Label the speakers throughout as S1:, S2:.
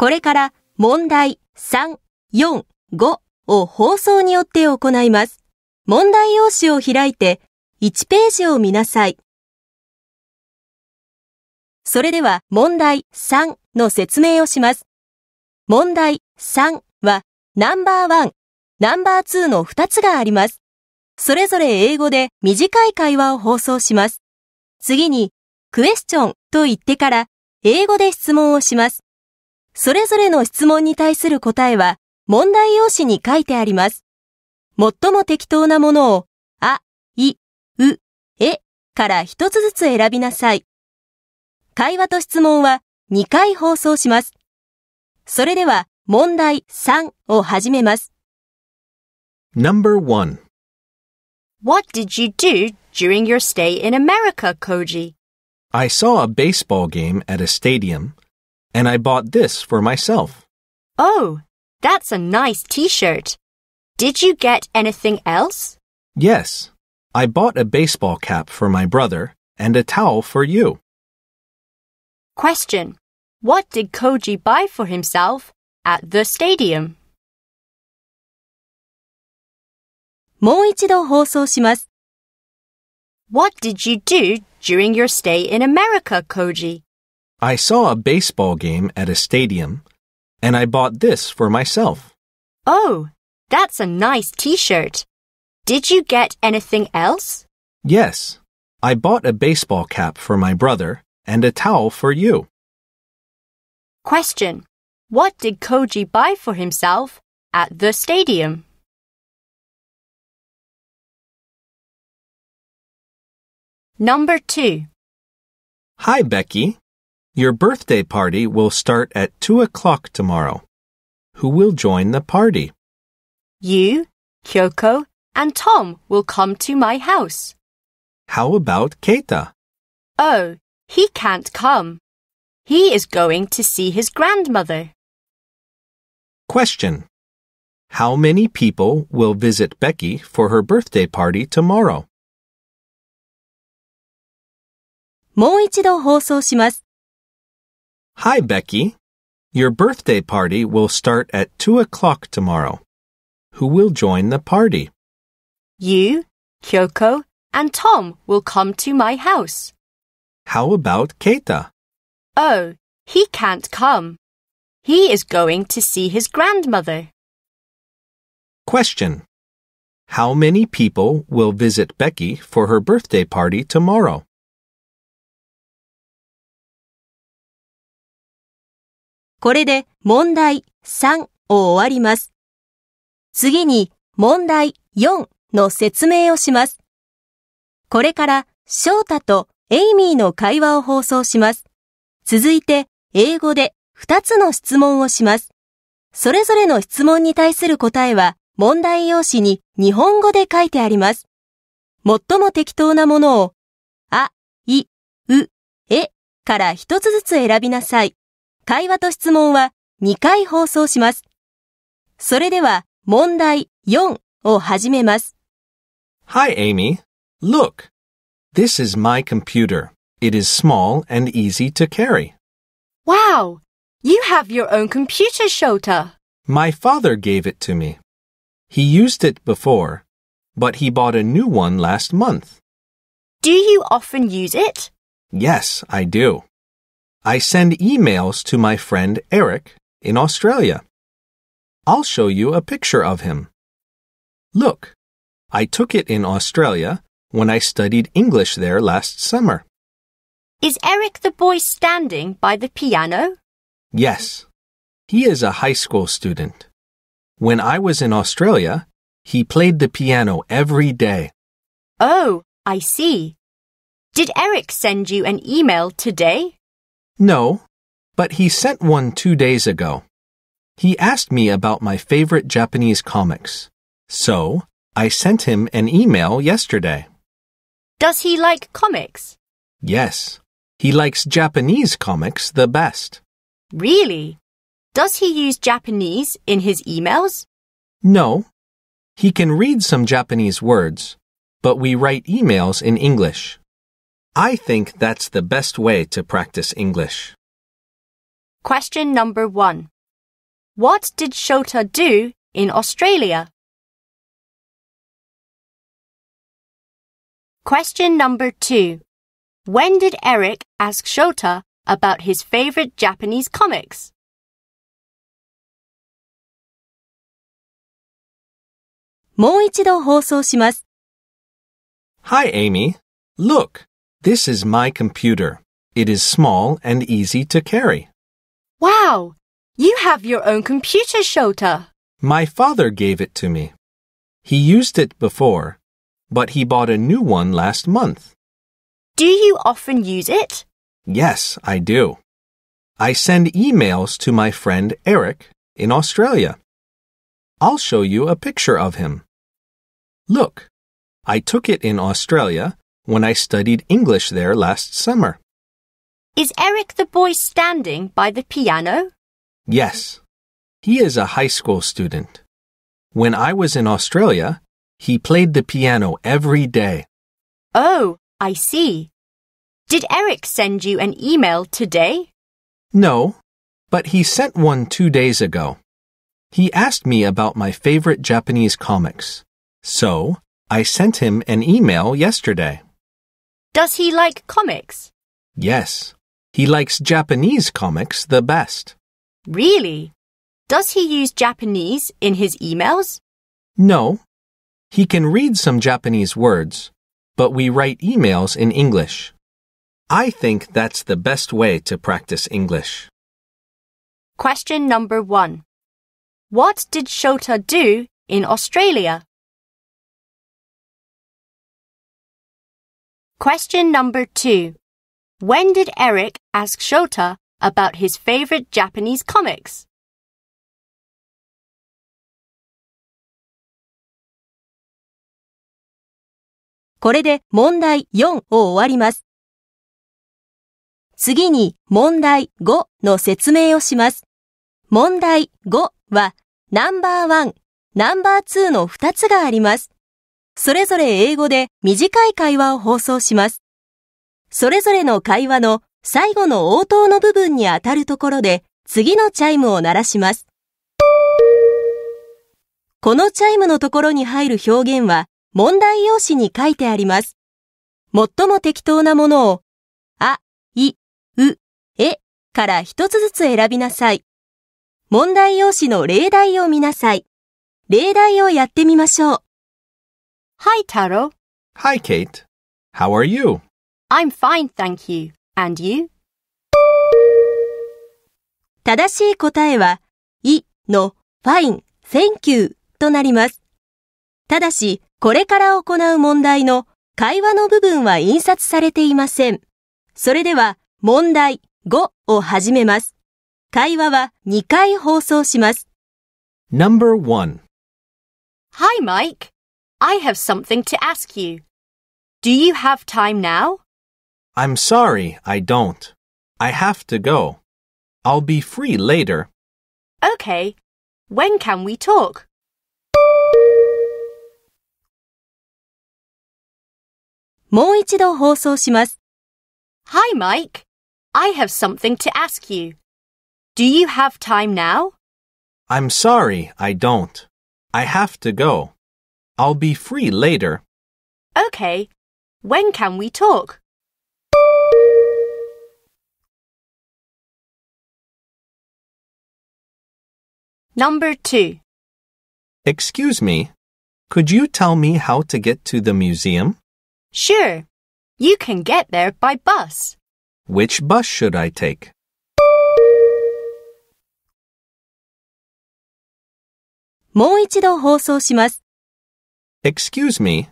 S1: これから問題3、4、5を放送によって行います。問題用紙を開いて1ページを見なさい。それでは問題3の説明をします。問題3はナンバー1、ナンバー2の2つがあります。それぞれ英語で短い会話を放送します。次に、クエスチョンと言ってから英語で質問をします。それぞれの質問に対する答えは問題用紙に書いてあります。最も適当なものを、あ、い、う、えから一つずつ選びなさい。会話と質問は2回放送します。それでは問題3を始めます。
S2: No.1
S1: What did you do during your stay in America,
S3: Koji?
S2: I saw a baseball game at a stadium And I bought this for myself.
S3: Oh, that's a nice t shirt. Did you get anything else?
S2: Yes. I bought a baseball cap for my brother and a towel for you.
S3: Question What did Koji buy for
S4: himself at the stadium?
S3: もう一度放送します。What did you do during your stay in America, Koji?
S2: I saw a baseball game at a stadium, and I bought this for myself.
S3: Oh, that's a nice t-shirt. Did you get anything else?
S2: Yes. I bought a baseball cap for my brother and a towel for you.
S3: Question. What did Koji buy for himself at the stadium?
S4: Number 2.
S2: Hi, Becky. Your birthday party will start at 2 o'clock tomorrow. Who will join the party? You, Kyoko,
S3: and Tom will come to my house.
S2: How about Keita?
S3: Oh, he can't come. He is going to see his grandmother.
S2: Question. How many people will visit
S4: Becky for her birthday party tomorrow?
S2: もう一度放送します。Hi, Becky. Your birthday party will start at 2 o'clock tomorrow. Who will join the party?
S3: You, Kyoko, and Tom will come to my house.
S4: How about Keita?
S3: Oh, he can't come. He is going to see his grandmother.
S2: Question. How many people will visit Becky for her birthday party tomorrow?
S4: これで
S1: 問題3を終わります。次に問題4の説明をします。これから翔太とエイミーの会話を放送します。続いて英語で2つの質問をします。それぞれの質問に対する答えは問題用紙に日本語で書いてあります。最も適当なものを、あ、い、う、えから一つずつ選びなさい。対話と質問は2回放送します。それでは問題4を始めます。
S2: Hi, Amy. Look. This is my computer. It is small and easy to carry.
S3: Wow! You have your own computer, Shota.
S2: My father gave it to me. He used it before, but he bought a new one last month. Do you often use it? Yes, I do. I send emails to my friend Eric in Australia. I'll show you a picture of him. Look, I took it in Australia when I studied English there last summer.
S3: Is Eric the boy standing by the piano?
S2: Yes. He is a high school student. When I was in Australia, he played the piano every day.
S3: Oh, I see. Did Eric send you an email today?
S2: No, but he sent one two days ago. He asked me about my favorite Japanese comics. So, I sent him an email yesterday.
S3: Does he like comics?
S2: Yes. He likes Japanese comics the best.
S3: Really? Does he use Japanese in his emails?
S2: No. He can read some Japanese words, but we write emails in English. I think that's the best way to practice English.
S3: Question number one. What did Shota do in Australia?
S4: Question number two. When did Eric ask Shota about his favorite Japanese comics?
S1: Hi,
S2: Amy. Look, this is my computer. It is small and easy to carry.
S1: Wow!
S3: You have your own computer, Shota.
S2: My father gave it to me. He used it before, but he bought a new one last month.
S3: Do you often use it?
S2: Yes, I do. I send emails to my friend Eric in Australia. I'll show you a picture of him. Look, I took it in Australia when I studied English there last summer.
S3: Is Eric the boy standing by the piano?
S2: Yes. He is a high school student. When I was in Australia, he played the piano every day.
S3: Oh, I see. Did Eric send you an email today?
S2: No, but he sent one two days ago. He asked me about my favorite Japanese comics. So, I sent him an email yesterday.
S3: Does he like comics?
S2: Yes. He likes Japanese comics the best.
S3: Really? Does he use Japanese in his emails?
S2: No. He can read some Japanese words, but we write emails in English. I think that's the best way to practice English.
S3: Question number one. What did Shota do in Australia?
S4: Question number two. When did Eric ask Shota about his favorite Japanese comics? これで問題を終わります。
S1: 次に問題5の説明をします。問題5はナンバー1、ナンバー2の2つがあります。それぞれ英語で短い会話を放送します。それぞれの会話の最後の応答の部分にあたるところで次のチャイムを鳴らします。このチャイムのところに入る表現は問題用紙に書いてあります。最も適当なものを、あ、い、う、えから一つずつ選びなさい。問題用紙の例題を見なさい。例題をやってみましょう。Hi, Taro.
S2: Hi, Kate. How are you?
S1: I'm fine, thank you. And you? 正しい答えは、いの fine, thank you となります。ただし、これから行う問題の会話の部分は印刷されていません。それでは、問題5を始めます。会話は2回放送します。
S2: No.1
S1: Hi, Mike.
S3: I have something to ask you. Do you have time now?
S2: I'm sorry, I don't. I have to go. I'll be free later.
S3: Okay. When can we talk? Hi, Mike. I have something to ask you. Do you have time now?
S2: I'm sorry, I don't. I have to go. I'll be free later.
S3: Okay. When can we talk? Number two.
S2: Excuse me. Could you tell me how to get to the museum?
S3: Sure. You can get there by bus.
S2: Which bus should I take?
S4: もう一度放送します。
S2: Excuse me,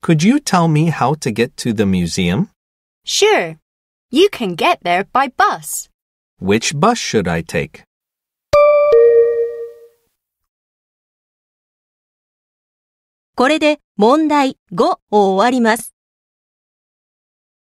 S2: could you tell me how to get to the museum?
S3: Sure. You can get there by bus.
S2: Which bus should I take?
S4: これて問題5を終わります